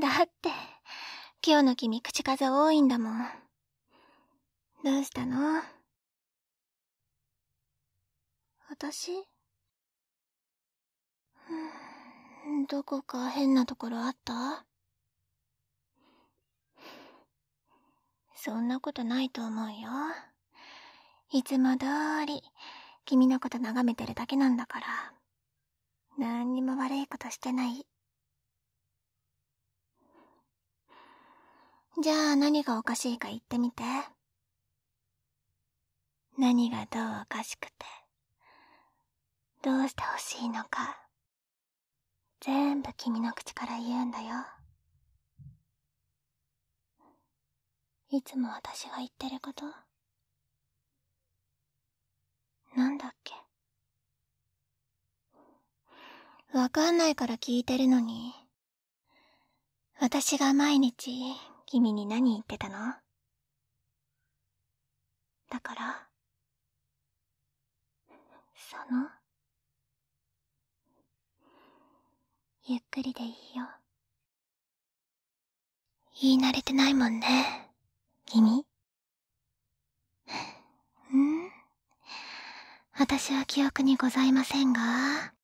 だって、今日の君口数多いんだもん。どうしたの私どこか変なところあったそんなことないと思うよ。いつも通り、君のこと眺めてるだけなんだから。何にも悪いことしてない。じゃあ何がおかしいか言ってみて。何がどうおかしくて、どうしてほしいのか、全部君の口から言うんだよ。いつも私が言ってることなんだっけわかんないから聞いてるのに、私が毎日君に何言ってたのだから、その、ゆっくりでいいよ。言い慣れてないもんね、君。うん私は記憶にございませんが、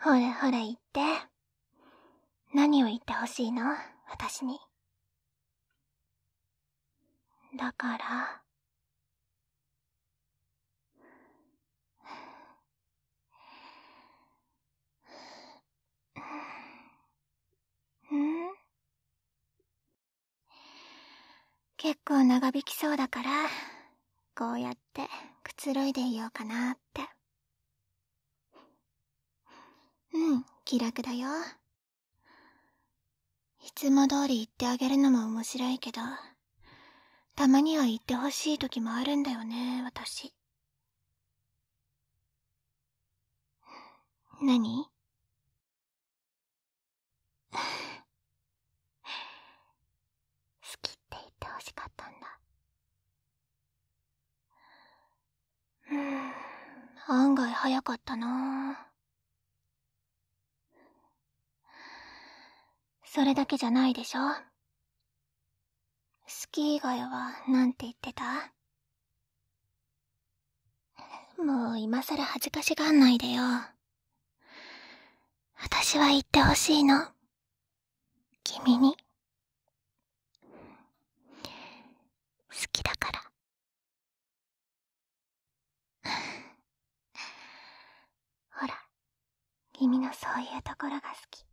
ほれほれ言って。何を言ってほしいの私に。だから。ん結構長引きそうだから、こうやってくつろいでいようかなって。うん気楽だよいつも通り言ってあげるのも面白いけどたまには言ってほしい時もあるんだよね私何好きって言ってほしかったんだうん案外早かったなそれだけじゃないでしょ好き以外は何て言ってたもう今更恥ずかしがんないでよ。私は言ってほしいの。君に。好きだから。ほら、君のそういうところが好き。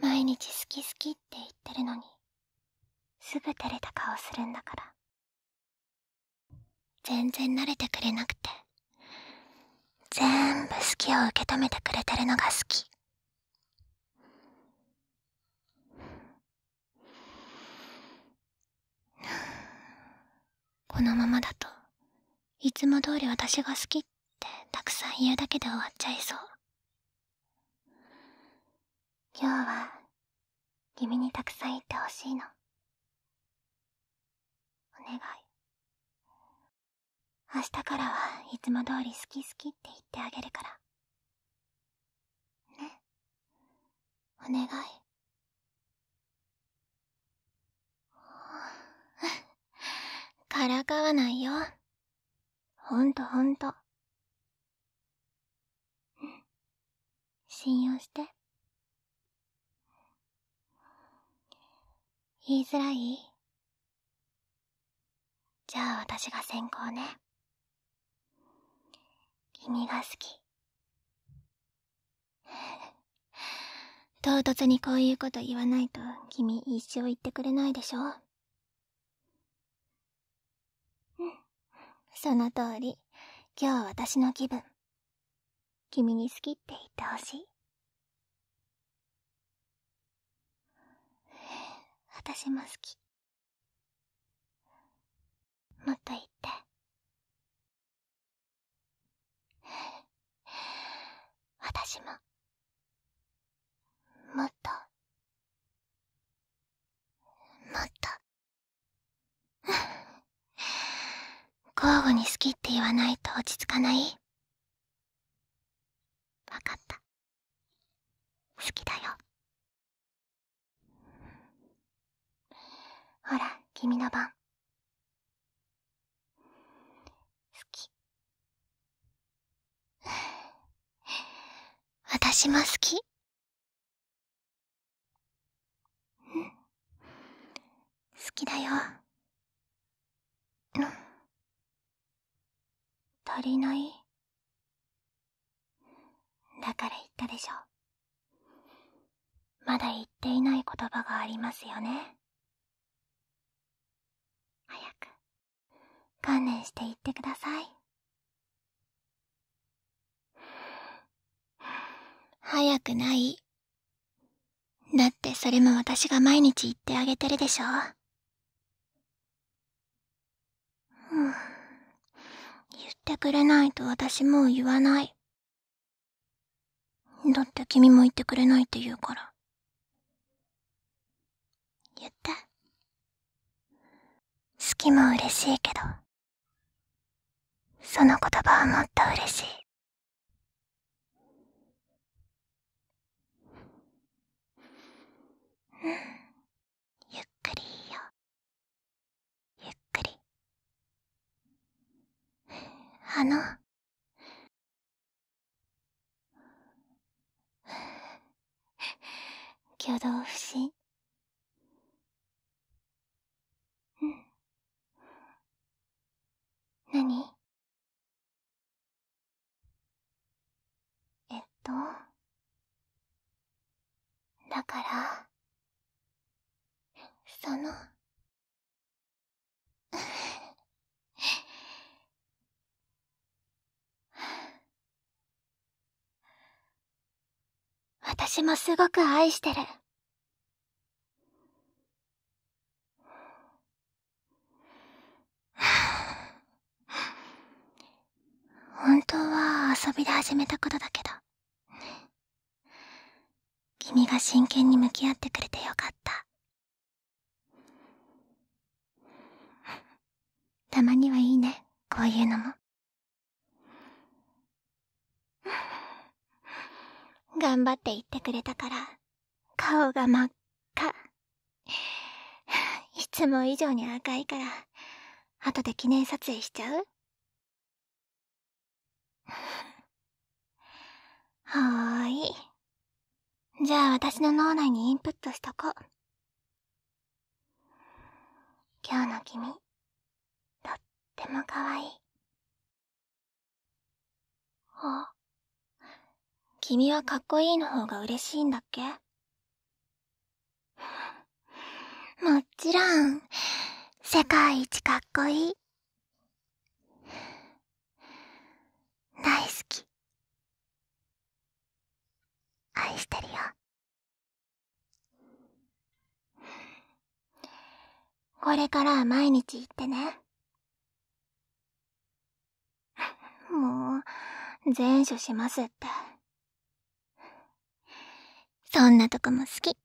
毎日好き好きって言ってるのにすぐ照れた顔するんだから全然慣れてくれなくて全部好きを受け止めてくれてるのが好きこのままだといつも通り私が好きってたくさん言うだけで終わっちゃいそう今日は君にたくさん言ってほしいのお願い明日からはいつも通り好き好きって言ってあげるからねお願い からかわないよほんとほんと信用して言いづらいじゃあ私が先行ね君が好き 唐突にこういうこと言わないと君一生言ってくれないでしょうんその通り今日私の気分君に好きって言ってほしい私も好きもっと言って私ももっともっと交互に好きって言わないと落ち着かない分かった好きだよほら君の番好き私も好きうん好きだようん足りないだから言ったでしょまだ言っていない言葉がありますよね観念していってください。早くない。だってそれも私が毎日言ってあげてるでしょ。うん。言ってくれないと私もう言わない。だって君も言ってくれないって言うから。言って。好きも嬉しいけど。その言葉はもっと嬉しいうんゆっくりいいよゆっくりあのその私もすごく愛してる。本当は遊びで始めたことだけど君が真剣に向き合ってくれてよかったたまにはいいねこういうのも 頑張って言ってくれたから顔が真っ赤 いつも以上に赤いから後で記念撮影しちゃう はーいじゃあ私の脳内にインプットしとこ今日の君ってもかわいい。あ君はかっこいいの方が嬉しいんだっけ もちろん、世界一かっこいい。大好き。愛してるよ。これからは毎日行ってね。善処しますって。そんなとこも好き。